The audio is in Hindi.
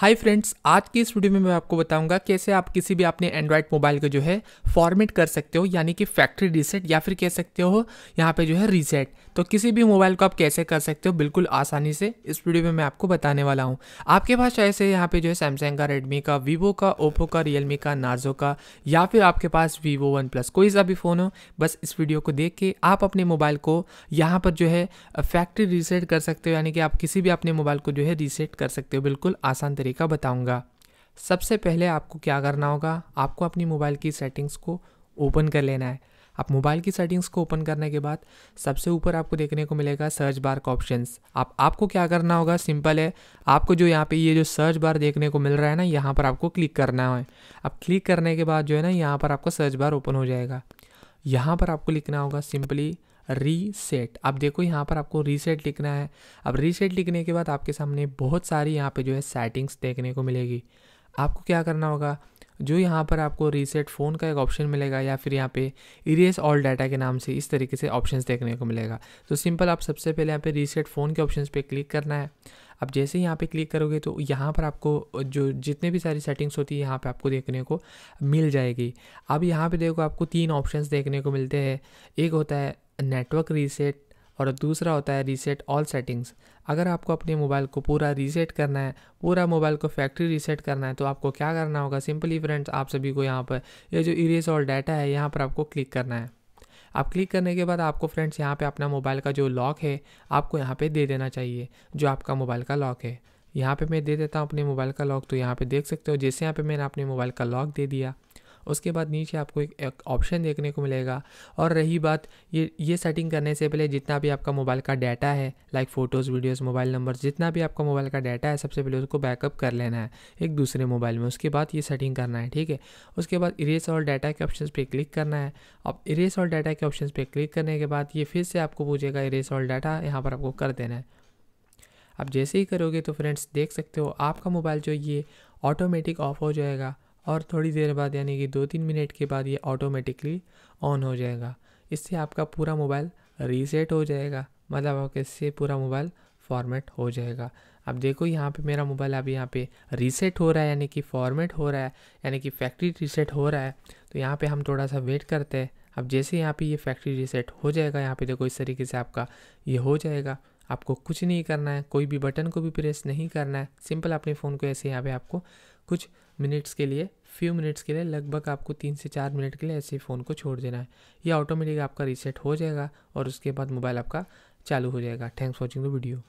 हाय फ्रेंड्स आज की इस वीडियो में मैं आपको बताऊंगा कैसे आप किसी भी अपने एंड्रॉयड मोबाइल को जो है फॉर्मेट कर सकते हो यानी कि फैक्ट्री रीसेट या फिर कह सकते हो यहाँ पे जो है रीसेट तो किसी भी मोबाइल को आप कैसे कर सकते हो बिल्कुल आसानी से इस वीडियो में मैं आपको बताने वाला हूँ आपके पास चाहे से यहाँ पे जो है सैमसंग का रेडमी का वीवो का ओप्पो का रियलमी का नार्जो का या फिर आपके पास वीवो वन प्लस कोई सा भी फ़ोन हो बस इस वीडियो को देख के आप अपने मोबाइल को यहाँ पर जो है फैक्ट्री रीसेट कर सकते हो यानी कि आप किसी भी अपने मोबाइल को जो है रीसेट कर सकते हो बिल्कुल आसान तरीके तरीका बताऊंगा सबसे पहले आपको क्या करना होगा आपको अपनी मोबाइल की सेटिंग्स को ओपन कर लेना है आप मोबाइल की सेटिंग्स को ओपन करने के बाद सबसे ऊपर आपको देखने को मिलेगा सर्च बार का ऑप्शंस आप आपको क्या करना होगा सिंपल है आपको जो यहाँ पे ये जो सर्च बार देखने को मिल रहा है ना यहाँ पर आपको क्लिक करना है अब क्लिक करने के बाद जो है ना यहाँ पर आपका सर्च बार ओपन हो जाएगा यहाँ पर आपको लिखना होगा सिंपली रीसेट अब देखो यहाँ पर आपको रीसेट लिखना है अब रीसेट लिखने के बाद आपके सामने बहुत सारी यहाँ पे जो है सेटिंग्स देखने को मिलेगी आपको क्या करना होगा जो यहाँ पर आपको रीसेट फ़ोन का एक ऑप्शन मिलेगा या फिर यहाँ पे इरेस ऑल डाटा के नाम से इस तरीके से ऑप्शंस देखने को मिलेगा तो सिंपल आप सबसे पहले यहाँ पे रीसेट फ़ोन के ऑप्शंस पे क्लिक करना है अब जैसे यहाँ पे क्लिक करोगे तो यहाँ पर आपको जो जितने भी सारी सेटिंग्स होती है यहाँ पे आपको देखने को मिल जाएगी अब यहाँ पर देखो आपको तीन ऑप्शन देखने को मिलते हैं एक होता है नेटवर्क रीसेट और दूसरा होता है रीसेट ऑल सेटिंग्स अगर आपको अपने मोबाइल को पूरा रीसेट करना है पूरा मोबाइल को फैक्ट्री रीसेट करना है तो आपको क्या करना होगा सिंपली फ्रेंड्स आप सभी को यहाँ पर ये जो इरेज ऑल डाटा है यहाँ पर आपको क्लिक करना है आप क्लिक करने के बाद आपको फ्रेंड्स यहाँ पे अपना मोबाइल का जो लॉक है आपको यहाँ पे दे देना चाहिए जो आपका मोबाइल का लॉक है यहाँ पे मैं दे देता हूँ अपने मोबाइल का लॉक तो यहाँ पे देख सकते हो जैसे यहाँ पे मैंने अपने मोबाइल का लॉक दे दिया उसके बाद नीचे आपको एक ऑप्शन देखने को मिलेगा और रही बात ये ये सेटिंग करने से पहले जितना भी आपका मोबाइल का डाटा है like photos videos mobile number जितना भी आपका मोबाइल का डाटा है सबसे पहले उसको बैकअप कर लेना है एक दूसरे मोबाइल में उसके बाद ये सेटिंग करना है ठीक है उसके बाद इरेस और डाटा के ऑप्शन पर क्लिक करना है अब इरेस और डाटा के ऑप्शन पर क्लिक करने के बाद ये फिर से आपको पूछेगा इरेस और डाटा यहाँ पर आपको कर देना है आप जैसे ही करोगे तो फ्रेंड्स देख सकते हो आपका मोबाइल जो ये ऑटोमेटिक ऑफ हो जाएगा और थोड़ी देर बाद यानी कि दो तीन मिनट के बाद ये ऑटोमेटिकली ऑन हो जाएगा इससे आपका पूरा मोबाइल रीसेट हो जाएगा मतलब आपके से पूरा मोबाइल फॉर्मेट हो जाएगा अब देखो यहाँ पे मेरा मोबाइल अभी यहाँ पे रीसेट हो रहा है यानी कि फॉर्मेट हो रहा है यानी कि फैक्ट्री रीसेट हो रहा है तो यहाँ पे हम थोड़ा सा वेट करते हैं अब जैसे यहाँ पे ये फैक्ट्री रीसेट हो जाएगा यहाँ पे देखो इस तरीके से आपका ये हो जाएगा आपको कुछ नहीं करना है कोई भी बटन को भी प्रेस नहीं करना है सिंपल अपने फ़ोन को ऐसे यहाँ पे आपको कुछ मिनट्स के लिए फ्यू मिनट्स के लिए लगभग आपको तीन से चार मिनट के लिए ऐसे फ़ोन को छोड़ देना है यह ऑटोमेटिक आपका रीसेट हो जाएगा और उसके बाद मोबाइल आपका चालू हो जाएगा थैंक्स वॉचिंग द वीडियो